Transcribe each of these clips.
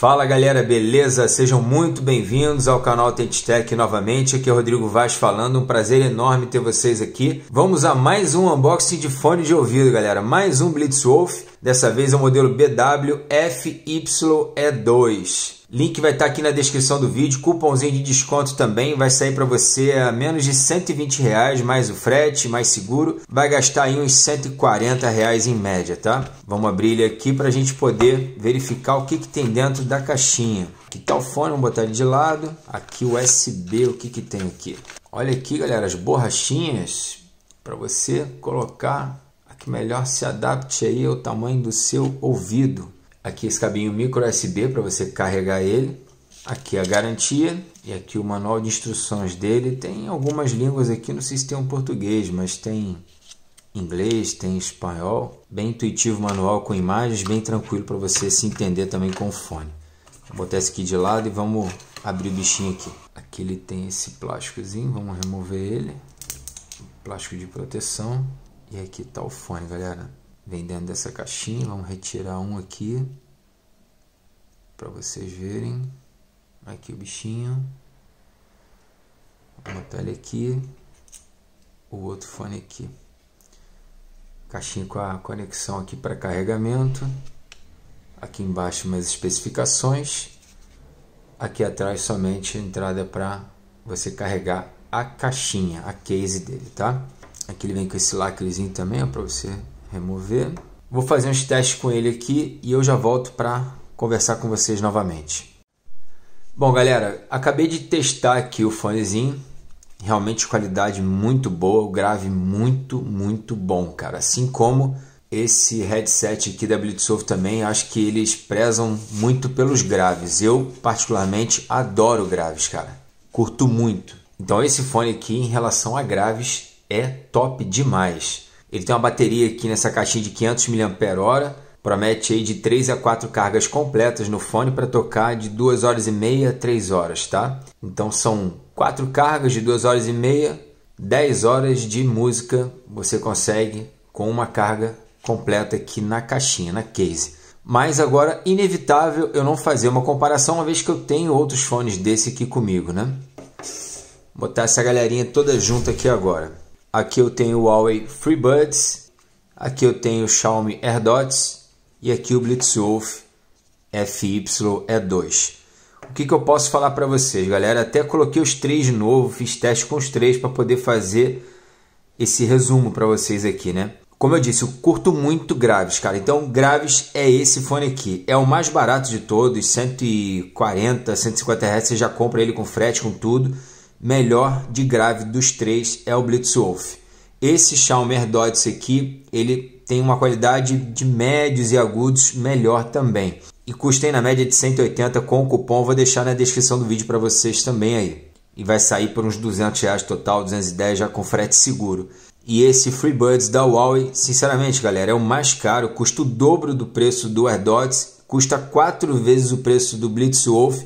Fala galera, beleza? Sejam muito bem-vindos ao canal Tech novamente. Aqui é Rodrigo Vaz falando, um prazer enorme ter vocês aqui. Vamos a mais um unboxing de fone de ouvido, galera. Mais um Blitzwolf Dessa vez é o modelo BWFYE2. Link vai estar aqui na descrição do vídeo, cupomzinho de desconto também, vai sair para você a menos de 120 reais, mais o frete, mais seguro, vai gastar aí uns 140 reais em média, tá? Vamos abrir ele aqui para a gente poder verificar o que, que tem dentro da caixinha. Que tal tá o fone, vamos botar ele de lado, aqui o USB, o que que tem aqui? Olha aqui galera, as borrachinhas para você colocar que melhor se adapte aí ao tamanho do seu ouvido. Aqui esse cabinho micro USB para você carregar ele. Aqui a garantia e aqui o manual de instruções dele. Tem algumas línguas aqui, não sei se tem um português, mas tem inglês, tem espanhol. Bem intuitivo manual com imagens, bem tranquilo para você se entender também com o fone. Vou botar esse aqui de lado e vamos abrir o bichinho aqui. Aqui ele tem esse plásticozinho, vamos remover ele. Plástico de proteção. E aqui tá o fone, galera. Vem dentro dessa caixinha, vamos retirar um aqui para vocês verem. Aqui o bichinho. Vamos botar ele aqui. O outro fone aqui. Caixinha com a conexão aqui para carregamento. Aqui embaixo minhas especificações. Aqui atrás somente a entrada para você carregar a caixinha, a case dele, tá? Aqui é ele vem com esse lacrezinho também, para você remover. Vou fazer uns testes com ele aqui e eu já volto para conversar com vocês novamente. Bom, galera, acabei de testar aqui o fonezinho. Realmente qualidade muito boa, o grave muito, muito bom, cara. Assim como esse headset aqui da Blitzwolf também, acho que eles prezam muito pelos graves. Eu, particularmente, adoro graves, cara. Curto muito. Então esse fone aqui, em relação a graves, é top demais. Ele tem uma bateria aqui nessa caixinha de 500 mAh, promete aí de 3 a 4 cargas completas no fone para tocar de 2 horas e meia a 3 horas, tá? Então são 4 cargas de 2 horas e meia, 10 horas de música você consegue com uma carga completa aqui na caixinha, na case. Mas agora, inevitável eu não fazer uma comparação, uma vez que eu tenho outros fones desse aqui comigo, né? Vou botar essa galerinha toda junto aqui agora. Aqui eu tenho o Huawei FreeBuds, aqui eu tenho o Xiaomi AirDots e aqui o Blitzwolf FYE2. O que, que eu posso falar para vocês, galera? Até coloquei os três de novo, fiz teste com os três para poder fazer esse resumo para vocês aqui, né? Como eu disse, eu curto muito graves, cara. Então, graves é esse fone aqui. É o mais barato de todos, 140, 150 reais. Você já compra ele com frete, com tudo melhor de grave dos três é o Blitzwolf. Esse Chalmer Dodds aqui, ele tem uma qualidade de médios e agudos melhor também. E custei na média de 180 com o cupom, vou deixar na descrição do vídeo para vocês também aí. E vai sair por uns 200 reais total, 210 já com frete seguro. E esse Freebirds da Huawei, sinceramente galera, é o mais caro, custa o dobro do preço do AirDots, custa quatro vezes o preço do Blitzwolf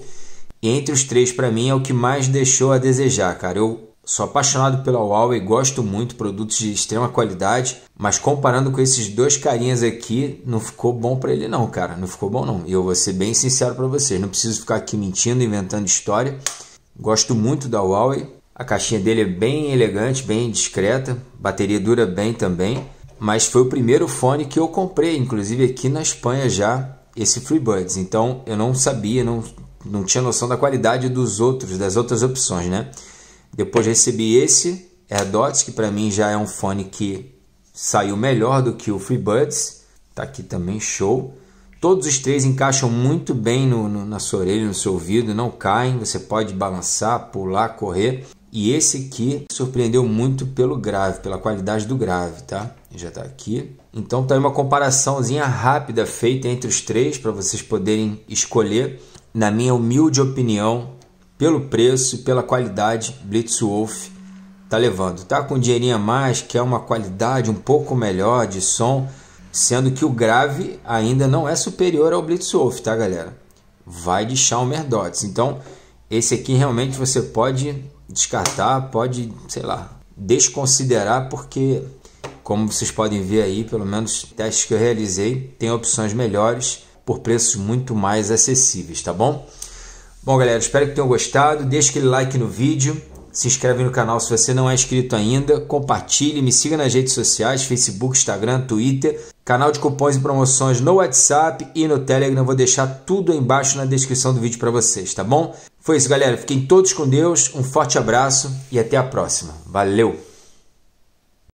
e entre os três, para mim, é o que mais deixou a desejar, cara. Eu sou apaixonado pela Huawei, gosto muito, produtos de extrema qualidade, mas comparando com esses dois carinhas aqui, não ficou bom para ele não, cara. Não ficou bom não. E eu vou ser bem sincero para vocês, não preciso ficar aqui mentindo, inventando história. Gosto muito da Huawei. A caixinha dele é bem elegante, bem discreta, bateria dura bem também, mas foi o primeiro fone que eu comprei, inclusive aqui na Espanha já, esse FreeBuds. Então eu não sabia, não não tinha noção da qualidade dos outros, das outras opções, né? Depois recebi esse AirDots, que para mim já é um fone que saiu melhor do que o FreeBuds. Tá aqui também show. Todos os três encaixam muito bem no, no, na sua orelha, no seu ouvido, não caem, você pode balançar, pular, correr. E esse aqui surpreendeu muito pelo grave, pela qualidade do grave, tá? Já tá aqui. Então tá aí uma comparaçãozinha rápida feita entre os três para vocês poderem escolher na minha humilde opinião, pelo preço e pela qualidade, Blitzwolf tá levando. Tá com dinheirinha a mais, que é uma qualidade um pouco melhor de som, sendo que o grave ainda não é superior ao Blitzwolf, tá galera? Vai de Chalmer Dots. Então, esse aqui realmente você pode descartar, pode, sei lá, desconsiderar, porque como vocês podem ver aí, pelo menos testes que eu realizei, tem opções melhores por preços muito mais acessíveis, tá bom? Bom, galera, espero que tenham gostado. Deixe aquele like no vídeo, se inscreve no canal se você não é inscrito ainda, compartilhe, me siga nas redes sociais, Facebook, Instagram, Twitter, canal de cupons e promoções no WhatsApp e no Telegram. Vou deixar tudo aí embaixo na descrição do vídeo para vocês, tá bom? Foi isso, galera. Fiquem todos com Deus, um forte abraço e até a próxima. Valeu!